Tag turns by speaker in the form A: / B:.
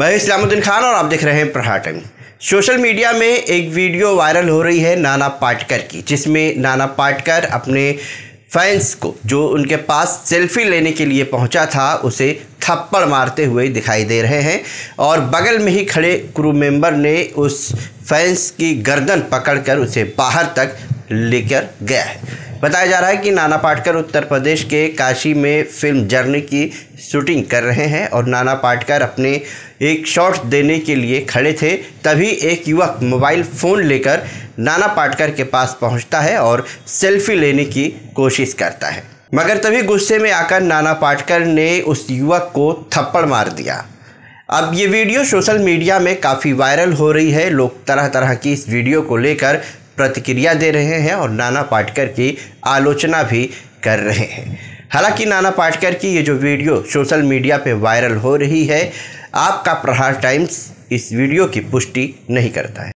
A: मैं इस्लामुद्दीन खान और आप देख रहे हैं प्रहार टाइम सोशल मीडिया में एक वीडियो वायरल हो रही है नाना पाटकर की जिसमें नाना पाटकर अपने फैंस को जो उनके पास सेल्फी लेने के लिए पहुंचा था उसे थप्पड़ मारते हुए दिखाई दे रहे हैं और बगल में ही खड़े क्रू मेंबर ने उस फैंस की गर्दन पकड़कर उसे बाहर तक लेकर गया है बताया जा रहा है कि नाना पाटकर उत्तर प्रदेश के काशी में फिल्म जर्नी की शूटिंग कर रहे हैं और नाना पाटकर अपने एक शॉट देने के लिए खड़े थे तभी एक युवक मोबाइल फ़ोन लेकर नाना पाटकर के पास पहुंचता है और सेल्फी लेने की कोशिश करता है मगर तभी गुस्से में आकर नाना पाटकर ने उस युवक को थप्पड़ मार दिया अब ये वीडियो सोशल मीडिया में काफ़ी वायरल हो रही है लोग तरह तरह की इस वीडियो को लेकर प्रतिक्रिया दे रहे हैं और नाना पाटकर की आलोचना भी कर रहे हैं हालांकि नाना पाटकर की ये जो वीडियो सोशल मीडिया पे वायरल हो रही है आपका प्रहार टाइम्स इस वीडियो की पुष्टि नहीं करता है